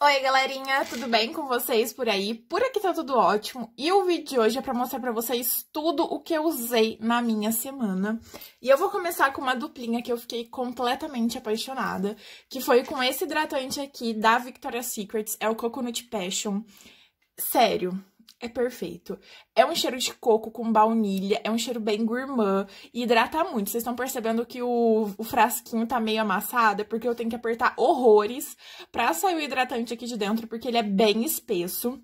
Oi, galerinha, tudo bem com vocês por aí? Por aqui tá tudo ótimo. E o vídeo de hoje é pra mostrar pra vocês tudo o que eu usei na minha semana. E eu vou começar com uma duplinha que eu fiquei completamente apaixonada, que foi com esse hidratante aqui da Victoria's Secret, é o Coconut Passion. Sério, é perfeito. É um cheiro de coco com baunilha, é um cheiro bem gourmand e hidrata muito. Vocês estão percebendo que o, o, frasquinho tá meio amassado, é porque eu tenho que apertar horrores pra sair o hidratante aqui de dentro, porque ele é bem espesso.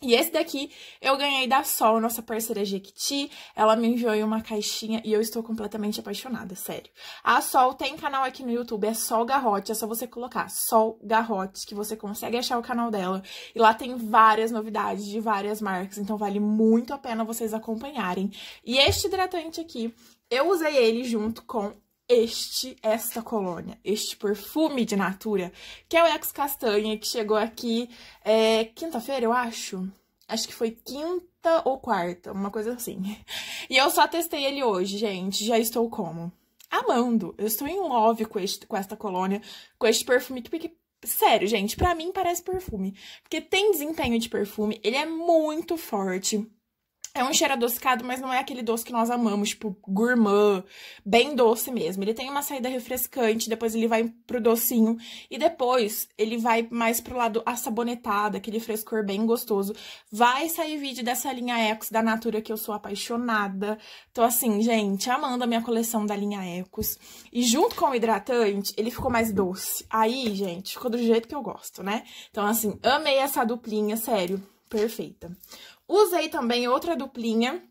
E esse daqui eu ganhei da Sol, nossa parceira Jequiti. Ela me enviou em uma caixinha e eu estou completamente apaixonada, sério. A Sol tem canal aqui no YouTube, é Sol Garrote. É só você colocar Sol Garrote que você consegue achar o canal dela. E lá tem várias novidades de várias marcas, então vale muito a pena vocês acompanharem. E este hidratante aqui, eu usei ele junto com este, esta colônia, este perfume de Natura, que é o Ex Castanha, que chegou aqui é, quinta-feira, eu acho. Acho que foi quinta ou quarta, uma coisa assim. E eu só testei ele hoje, gente. Já estou como? Amando. Eu estou em love com, este, com esta colônia, com este perfume, porque Sério, gente, para mim parece perfume. Porque tem desempenho de perfume, ele é muito forte. É um cheiro adocicado, mas não é aquele doce que nós amamos, tipo gourmand, bem doce mesmo. Ele tem uma saída refrescante, depois ele vai pro docinho e depois ele vai mais pro lado assabonetado, aquele frescor bem gostoso. Vai sair vídeo dessa linha Ecos da Natura que eu sou apaixonada. Tô assim, gente, amando a minha coleção da linha Ecos. E junto com o hidratante, ele ficou mais doce. Aí, gente, ficou do jeito que eu gosto, né? Então, assim, amei essa duplinha, sério, perfeita. Usei também outra duplinha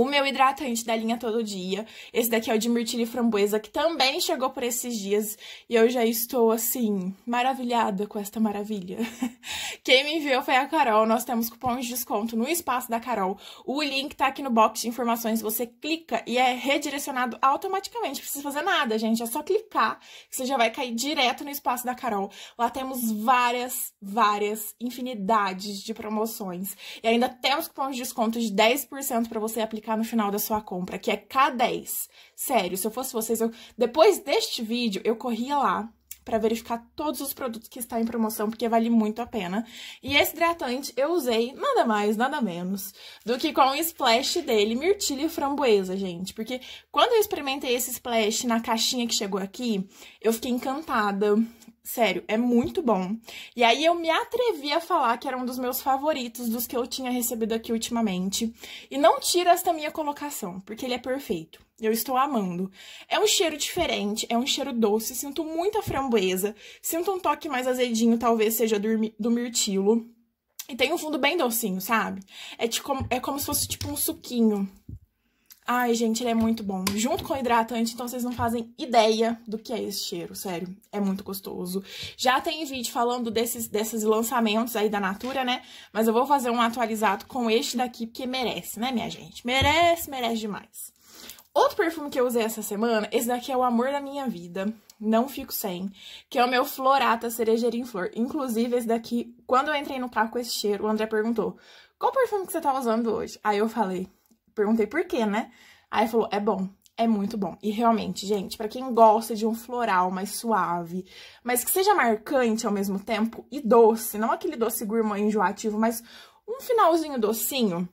o meu hidratante da linha Todo Dia, esse daqui é o de mirtilo e framboesa, que também chegou por esses dias e eu já estou, assim, maravilhada com esta maravilha. Quem me enviou foi a Carol, nós temos cupons de desconto no espaço da Carol. O link tá aqui no box de informações, você clica e é redirecionado automaticamente, não precisa fazer nada, gente, é só clicar que você já vai cair direto no espaço da Carol. Lá temos várias, várias, infinidades de promoções. E ainda temos cupons de desconto de 10% para você aplicar ficar no final da sua compra, que é K10. Sério, se eu fosse vocês, eu... depois deste vídeo, eu corria lá para verificar todos os produtos que está em promoção, porque vale muito a pena. E esse hidratante eu usei nada mais, nada menos do que com o splash dele, mirtilha e framboesa, gente. Porque quando eu experimentei esse splash na caixinha que chegou aqui, eu fiquei encantada. Sério, é muito bom. E aí eu me atrevi a falar que era um dos meus favoritos, dos que eu tinha recebido aqui ultimamente. E não tira esta minha colocação, porque ele é perfeito. Eu estou amando. É um cheiro diferente, é um cheiro doce, sinto muita framboesa, sinto um toque mais azedinho, talvez seja do, do mirtilo. E tem um fundo bem docinho, sabe? É, tipo, é como se fosse tipo um suquinho. Ai, gente, ele é muito bom. Junto com o hidratante, então vocês não fazem ideia do que é esse cheiro, sério. É muito gostoso. Já tem vídeo falando desses, desses lançamentos aí da Natura, né? Mas eu vou fazer um atualizado com este daqui, porque merece, né, minha gente? Merece, merece demais. Outro perfume que eu usei essa semana, esse daqui é o Amor da Minha Vida, não fico sem, que é o meu Florata Cerejeira em Flor. Inclusive, esse daqui, quando eu entrei no carro com esse cheiro, o André perguntou, qual perfume que você tá usando hoje? Aí eu falei, perguntei por quê, né? Aí falou, é bom, é muito bom. E realmente, gente, para quem gosta de um floral mais suave, mas que seja marcante ao mesmo tempo e doce, não aquele doce gourmand enjoativo, mas um finalzinho docinho,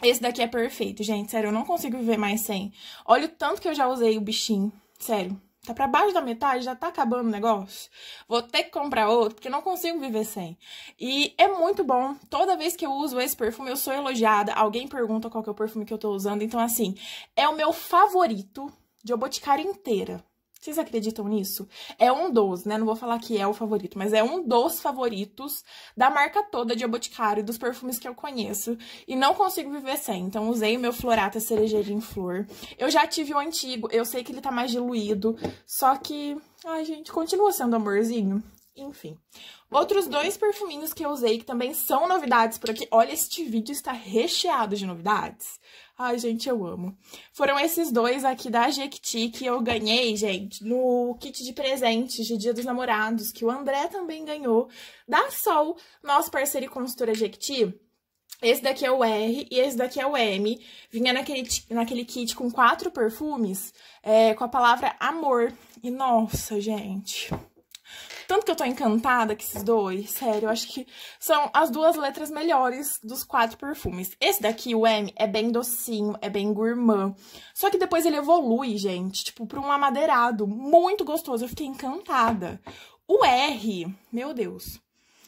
esse daqui é perfeito, gente. Sério, eu não consigo viver mais sem. Olha o tanto que eu já usei o bichinho. Sério. Tá pra baixo da metade, já tá acabando o negócio. Vou ter que comprar outro, porque não consigo viver sem. E é muito bom. Toda vez que eu uso esse perfume, eu sou elogiada. Alguém pergunta qual que é o perfume que eu tô usando. Então, assim, é o meu favorito de boticário inteira. Vocês acreditam nisso? É um dos, né? Não vou falar que é o favorito, mas é um dos favoritos da marca toda de Boticário, dos perfumes que eu conheço. E não consigo viver sem. Então, usei o meu Florata Cerejeira em Flor. Eu já tive o antigo, eu sei que ele tá mais diluído. Só que, ai, gente, continua sendo amorzinho. Enfim. Outros dois perfuminhos que eu usei, que também são novidades por aqui. Olha, este vídeo está recheado de novidades. Ai, gente, eu amo. Foram esses dois aqui da Jequiti que eu ganhei, gente, no kit de presentes de Dia dos Namorados, que o André também ganhou, da Sol, nosso parceiro e consultora Jequiti. Esse daqui é o R e esse daqui é o M. Vinha naquele, naquele kit com quatro perfumes, é, com a palavra amor. E nossa, gente, tanto que eu tô encantada com esses dois, sério, eu acho que são as duas letras melhores dos quatro perfumes. Esse daqui, o M, é bem docinho, é bem gourmand. Só que depois ele evolui, gente, tipo, pra um amadeirado, muito gostoso. Eu fiquei encantada. O R, meu Deus,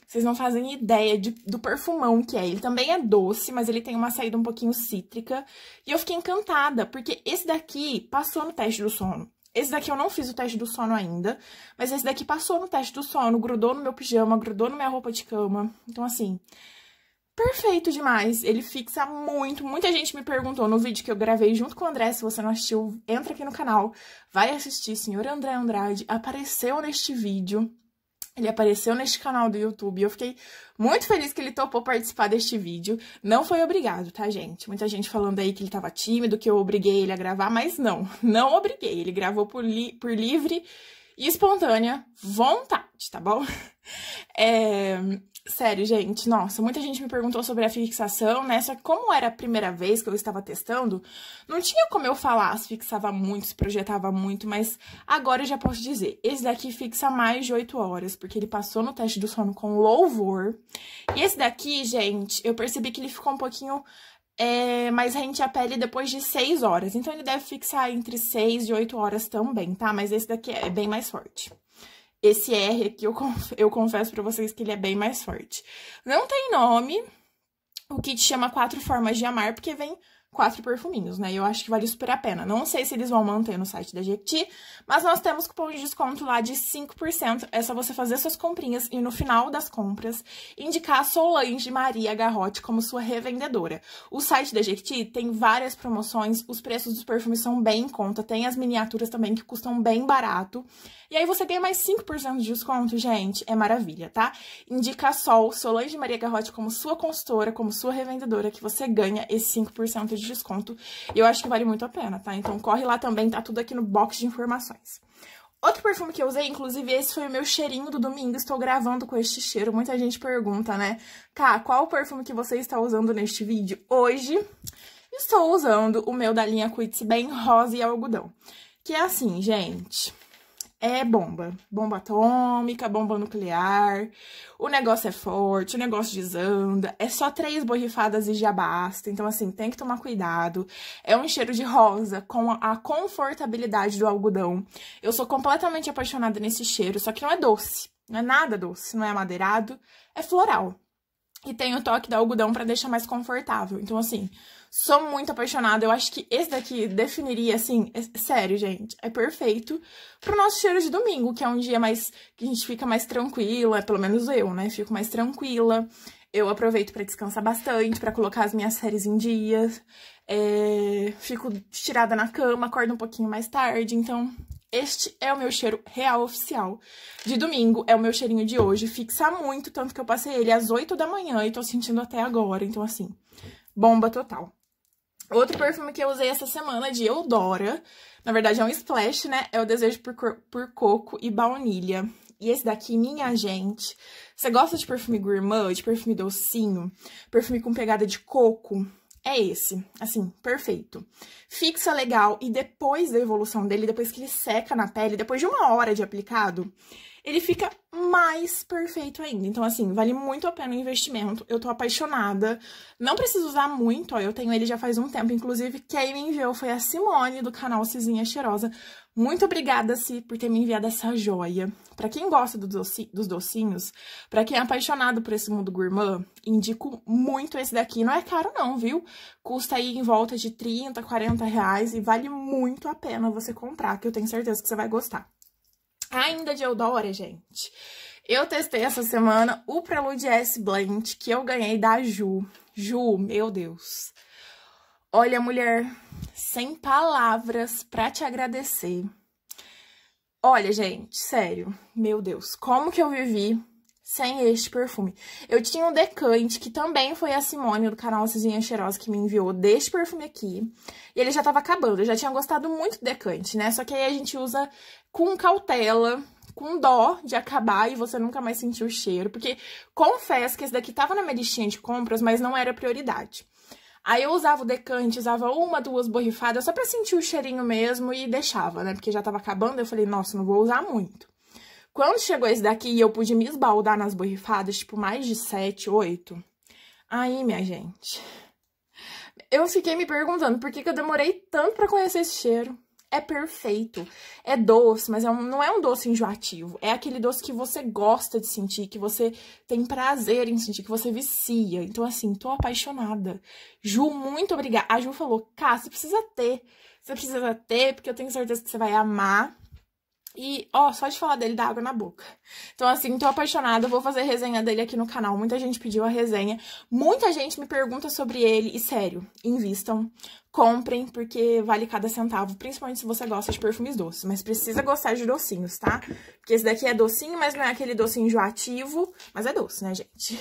vocês não fazem ideia de, do perfumão que é. Ele também é doce, mas ele tem uma saída um pouquinho cítrica. E eu fiquei encantada, porque esse daqui passou no teste do sono. Esse daqui eu não fiz o teste do sono ainda, mas esse daqui passou no teste do sono, grudou no meu pijama, grudou na minha roupa de cama. Então, assim, perfeito demais. Ele fixa muito. Muita gente me perguntou no vídeo que eu gravei junto com o André. Se você não assistiu, entra aqui no canal, vai assistir. Senhor André Andrade apareceu neste vídeo. Ele apareceu neste canal do YouTube. e Eu fiquei muito feliz que ele topou participar deste vídeo. Não foi obrigado, tá, gente? Muita gente falando aí que ele tava tímido, que eu obriguei ele a gravar, mas não, não obriguei. Ele gravou por, li por livre e espontânea vontade, tá bom? É, Sério, gente, nossa, muita gente me perguntou sobre a fixação, né? Só que como era a primeira vez que eu estava testando, não tinha como eu falar se fixava muito, se projetava muito, mas agora eu já posso dizer. Esse daqui fixa mais de 8 horas, porque ele passou no teste do sono com louvor. E esse daqui, gente, eu percebi que ele ficou um pouquinho é, mais rente à pele depois de 6 horas. Então ele deve fixar entre 6 e 8 horas também, tá? Mas esse daqui é bem mais forte. Esse R aqui, eu, conf eu confesso para vocês que ele é bem mais forte. Não tem nome, o kit chama Quatro Formas de Amar, porque vem quatro perfuminhos, né? E eu acho que vale super a pena. Não sei se eles vão manter no site da Jequiti, mas nós temos cupom de desconto lá de 5%. É só você fazer suas comprinhas e no final das compras indicar a Solange Maria Garrote como sua revendedora. O site da Jequiti tem várias promoções, os preços dos perfumes são bem em conta, tem as miniaturas também que custam bem barato. E aí você ganha mais 5% de desconto, gente, é maravilha, tá? Indica a Sol, Solange Maria Garrote como sua consultora, como sua revendedora, que você ganha esse 5% de de desconto. E eu acho que vale muito a pena, tá? Então corre lá também, tá tudo aqui no box de informações. Outro perfume que eu usei, inclusive esse foi o meu cheirinho do domingo, estou gravando com este cheiro. Muita gente pergunta, né? Cá, qual o perfume que você está usando neste vídeo? Hoje, estou usando o meu da linha Quits Bem Rosa e Algodão. Que é assim, gente é bomba. Bomba atômica, bomba nuclear. O negócio é forte, o negócio desanda. É só três borrifadas e já basta. Então, assim, tem que tomar cuidado. É um cheiro de rosa com a confortabilidade do algodão. Eu sou completamente apaixonada nesse cheiro, só que não é doce. Não é nada doce, não é amadeirado, é floral. E tem o toque do algodão para deixar mais confortável. Então, assim, Sou muito apaixonada. Eu acho que esse daqui definiria, assim, é, é, sério, gente, é perfeito pro nosso cheiro de domingo, que é um dia mais que a gente fica mais tranquila, pelo menos eu, né? Fico mais tranquila. Eu aproveito para descansar bastante, para colocar as minhas séries em dias. É, fico tirada na cama, acordo um pouquinho mais tarde, então este é o meu cheiro real oficial de domingo, é o meu cheirinho de hoje. Fixa muito, tanto que eu passei ele às 8 da manhã e tô sentindo até agora. Então, assim, bomba total. Outro perfume que eu usei essa semana de Eudora. Na verdade, é um splash, né? É o Desejo por, por Coco e Baunilha. E esse daqui, minha gente. Você gosta de perfume gourmand, de perfume docinho, perfume com pegada de coco? É esse, assim, perfeito. Fixa é legal e depois da evolução dele, depois que ele seca na pele, depois de uma hora de aplicado, ele fica mais perfeito ainda. Então, assim, vale muito a pena o investimento. Eu tô apaixonada. Não preciso usar muito, ó. Eu tenho ele já faz um tempo. Inclusive, quem me enviou foi a Simone, do canal Cizinha Cheirosa. Muito obrigada, Si, por ter me enviado essa joia. Para quem gosta do doci dos docinhos, para quem é apaixonado por esse mundo gourmand, indico muito esse daqui. Não é caro não, viu? Custa aí em volta de 30, 40 reais e vale muito a pena você comprar, que eu tenho certeza que você vai gostar. Ainda de Eudora, gente. Eu testei essa semana o Prelude S Blend que eu ganhei da Ju. Ju, meu Deus. Olha, mulher, sem palavras pra te agradecer. Olha, gente, sério, meu Deus, como que eu vivi sem este perfume. Eu tinha um decante, que também foi a Simone do canal Cizinha Cheirosa que me enviou deste perfume aqui. E ele já tava acabando, eu já tinha gostado muito do decante, né? Só que aí a gente usa com cautela, com dó de acabar e você nunca mais sentir o cheiro. Porque confesso que esse daqui tava na minha listinha de compras, mas não era prioridade. Aí eu usava o decante, usava uma, duas borrifadas, só pra sentir o cheirinho mesmo e deixava, né? Porque já tava acabando, eu falei, nossa, não vou usar muito. Quando chegou esse daqui e eu pude me esbaldar nas borrifadas, tipo, mais de sete, oito. Aí, minha gente, eu fiquei me perguntando por que, que eu demorei tanto para conhecer esse cheiro. É perfeito, é doce, mas é um, não é um doce enjoativo. É aquele doce que você gosta de sentir, que você tem prazer em sentir, que você vicia. Então, assim, tô apaixonada. Ju, muito obrigada. A Ju falou, cara, você precisa ter. Você precisa ter, porque eu tenho certeza que você vai amar. E, ó, só de falar dele dá água na boca. Então, assim, tô apaixonada, vou fazer resenha dele aqui no canal. Muita gente pediu a resenha, muita gente me pergunta sobre ele. E, sério, invistam, comprem, porque vale cada centavo. Principalmente se você gosta de perfumes doces, mas precisa gostar de docinhos, tá? Porque esse daqui é docinho, mas não é aquele docinho enjoativo, mas é doce, né, gente?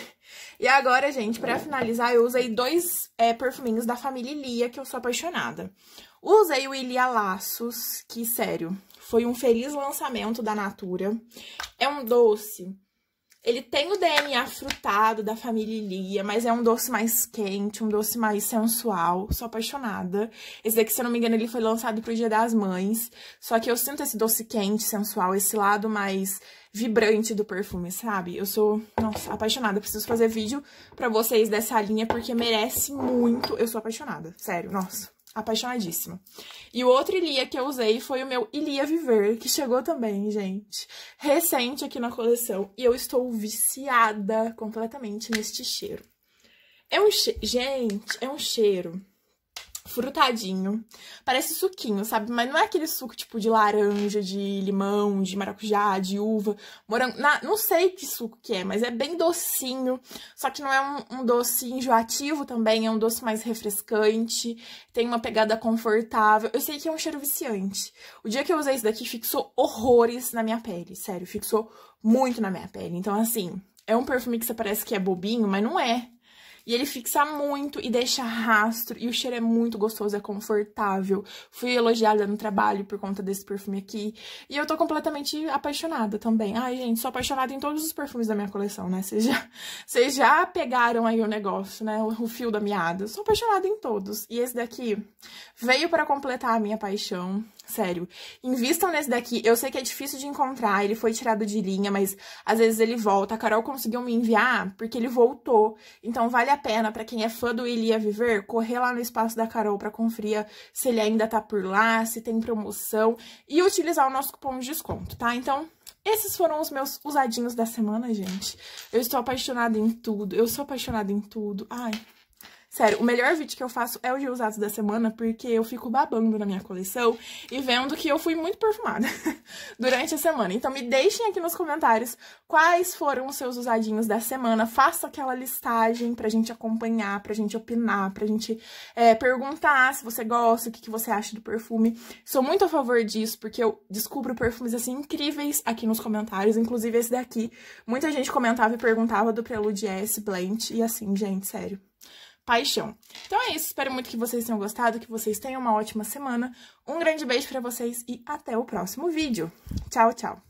E agora, gente, pra finalizar, eu usei dois é, perfuminhos da família Ilia, que eu sou apaixonada. Usei o Ilia Laços, que, sério, foi um feliz lançamento da Natura. É um doce. Ele tem o DNA frutado da família Lia, mas é um doce mais quente, um doce mais sensual. Sou apaixonada. Esse daqui, se eu não me engano, ele foi lançado pro Dia das Mães. Só que eu sinto esse doce quente, sensual, esse lado mais vibrante do perfume, sabe? Eu sou, nossa, apaixonada. Preciso fazer vídeo pra vocês dessa linha, porque merece muito. Eu sou apaixonada, sério, nossa, apaixonadíssima. E o outro Ilia que eu usei foi o meu Ilia Viver, que chegou também, gente, recente aqui na coleção. E eu estou viciada completamente neste cheiro. É um che... Gente, é um cheiro frutadinho. Parece suquinho, sabe? Mas não é aquele suco tipo de laranja, de limão, de maracujá, de uva, morango. Na, não sei que suco que é, mas é bem docinho. Só que não é um, um doce enjoativo também, é um doce mais refrescante, tem uma pegada confortável. Eu sei que é um cheiro viciante. O dia que eu usei isso daqui fixou horrores na minha pele, sério, fixou muito na minha pele. Então, assim, é um perfume que você parece que é bobinho, mas não é. E ele fixa muito e deixa rastro. E o cheiro é muito gostoso, é confortável. Fui elogiada no trabalho por conta desse perfume aqui. E eu tô completamente apaixonada também. Ai, gente, sou apaixonada em todos os perfumes da minha coleção, né? Vocês já, já pegaram aí o negócio, né? O, o fio da meada. Sou apaixonada em todos. E esse daqui veio para completar a minha paixão. Sério. Invistam nesse daqui. Eu sei que é difícil de encontrar, ele foi tirado de linha, mas às vezes ele volta. A Carol conseguiu me enviar porque ele voltou. Então vale a pena para quem é fã do Ilia Viver correr lá no espaço da Carol para conferir se ele ainda tá por lá, se tem promoção e utilizar o nosso cupom de desconto, tá? Então, esses foram os meus usadinhos da semana, gente. Eu estou apaixonada em tudo. Eu sou apaixonada em tudo. Ai, Sério, o melhor vídeo que eu faço é o de usados da semana, porque eu fico babando na minha coleção e vendo que eu fui muito perfumada durante a semana. Então me deixem aqui nos comentários quais foram os seus usadinhos da semana. Faça aquela listagem pra gente acompanhar, pra gente opinar, pra gente é, perguntar se você gosta, o que, que você acha do perfume. Sou muito a favor disso, porque eu descubro perfumes assim incríveis aqui nos comentários, inclusive esse daqui. Muita gente comentava e perguntava do Prelude S Blend, e assim, gente, sério paixão. Então é isso, espero muito que vocês tenham gostado, que vocês tenham uma ótima semana. Um grande beijo para vocês e até o próximo vídeo. Tchau, tchau.